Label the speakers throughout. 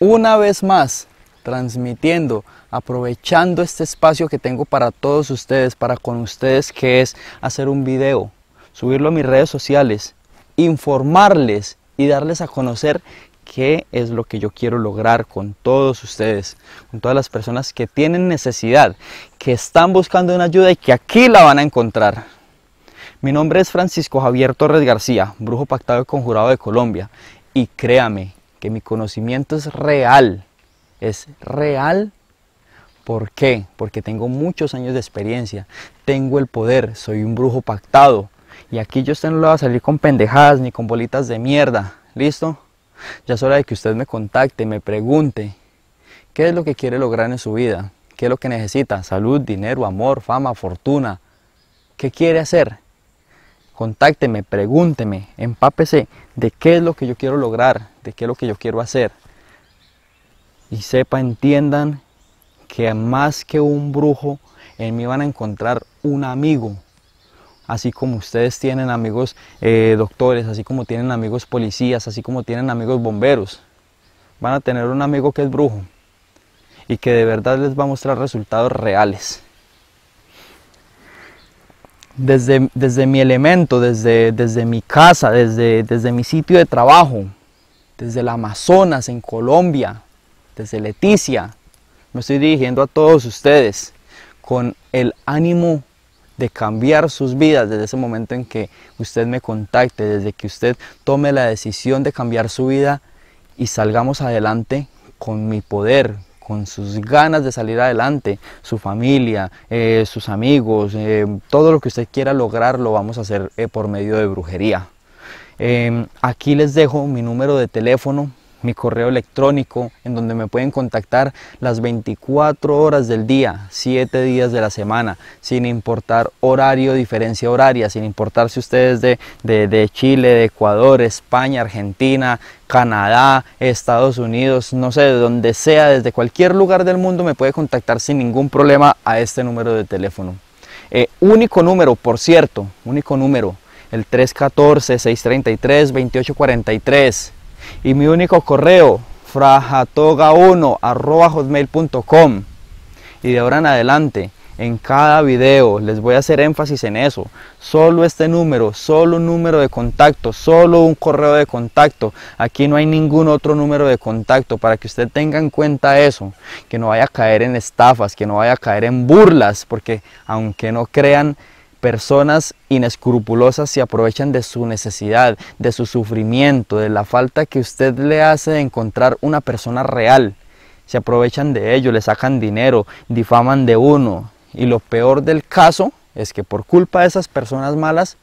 Speaker 1: una vez más transmitiendo, aprovechando este espacio que tengo para todos ustedes, para con ustedes, que es hacer un video, subirlo a mis redes sociales, informarles y darles a conocer qué es lo que yo quiero lograr con todos ustedes, con todas las personas que tienen necesidad, que están buscando una ayuda y que aquí la van a encontrar. Mi nombre es Francisco Javier Torres García, brujo pactado y conjurado de Colombia, y créame que mi conocimiento es real. Es real. ¿Por qué? Porque tengo muchos años de experiencia, tengo el poder, soy un brujo pactado. Y aquí yo usted no le va a salir con pendejadas ni con bolitas de mierda. ¿Listo? Ya es hora de que usted me contacte, me pregunte qué es lo que quiere lograr en su vida, qué es lo que necesita, salud, dinero, amor, fama, fortuna. ¿Qué quiere hacer? contácteme, pregúnteme, empápese de qué es lo que yo quiero lograr, de qué es lo que yo quiero hacer. Y sepa, entiendan que más que un brujo, en mí van a encontrar un amigo. Así como ustedes tienen amigos eh, doctores, así como tienen amigos policías, así como tienen amigos bomberos. Van a tener un amigo que es brujo y que de verdad les va a mostrar resultados reales desde, mi elemento, desde, desde mi casa, desde, desde mi sitio de trabajo, desde el Amazonas en Colombia, desde Leticia. Me estoy dirigiendo a todos ustedes con el ánimo de cambiar sus vidas desde ese momento en que usted me contacte, desde que usted tome la decisión de cambiar su vida y salgamos adelante con mi poder, con sus ganas de salir adelante, su familia, eh, sus amigos, eh, todo lo que usted quiera lograr lo vamos a hacer eh, por medio de brujería. Em, aquí les dejo mi número de teléfono mi correo electrónico en donde me pueden contactar las 24 horas del día, 7 días de la semana, sin importar horario, diferencia horaria, sin importar si ustedes de, de, Chile, de Ecuador, España, Argentina, Canadá, Estados Unidos, no sé, de donde sea, desde cualquier lugar del mundo me puede contactar sin ningún problema a este número de teléfono. Eh, único número, por cierto, único número, el 314-633-2843 y mi único correo frajatoga1 y de ahora en adelante en cada video les voy a hacer énfasis en eso solo este número solo un número de contacto solo un correo de contacto aquí no hay ningún otro número de contacto para que usted tenga en cuenta eso que no vaya a caer en estafas que no vaya a caer en burlas porque aunque no crean personas inescrupulosas se aprovechan de su necesidad, de su sufrimiento, de la falta que usted le hace de encontrar una persona real. Se aprovechan de ello, le sacan dinero, difaman de uno. Y lo peor del caso es que por culpa de esas personas malas,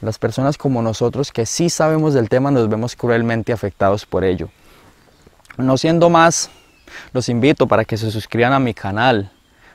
Speaker 1: las personas como nosotros que sí sabemos del tema nos vemos cruelmente afectados por ello. No siendo más, los invito para que se suscriban a mi canal,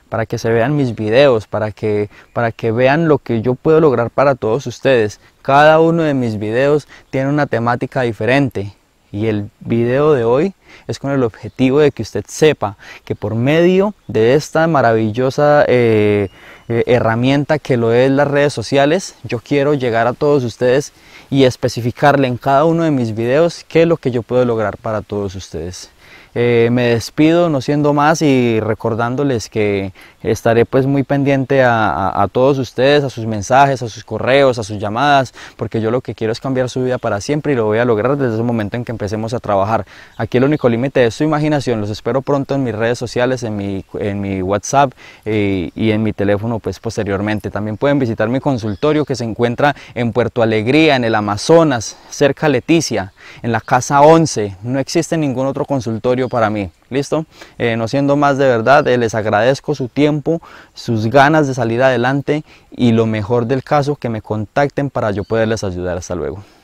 Speaker 1: para que se vean mis videos, para que, para que vean lo que yo puedo lograr para todos ustedes. Cada uno de mis videos tiene una temática diferente y el video de hoy es con el objetivo de que usted sepa que por medio de esta maravillosa... Eh, eh, herramienta que lo es las redes sociales, yo quiero llegar a todos ustedes y especificarle en cada uno de mis videos qué es lo que yo puedo lograr para todos ustedes. Eh, me despido no siendo más y recordándoles que estaré pues muy pendiente a, todos ustedes, a sus mensajes, a sus correos, a sus llamadas, porque yo lo que quiero es cambiar su vida para siempre y lo voy a lograr desde el momento en que empecemos a trabajar. Aquí el único límite es su imaginación, los espero pronto en mis redes sociales, en mi, en mi WhatsApp eh, y en mi teléfono pues posteriormente. También pueden visitar mi consultorio que se encuentra en Puerto Alegría, en el Amazonas, cerca Leticia, en la Casa 11. No existe ningún otro consultorio para mí. ¿Listo? Eh, no siendo más de verdad, eh, les agradezco su tiempo, sus ganas de salir adelante y lo mejor del caso, que me contacten para yo poderles ayudar. Hasta luego.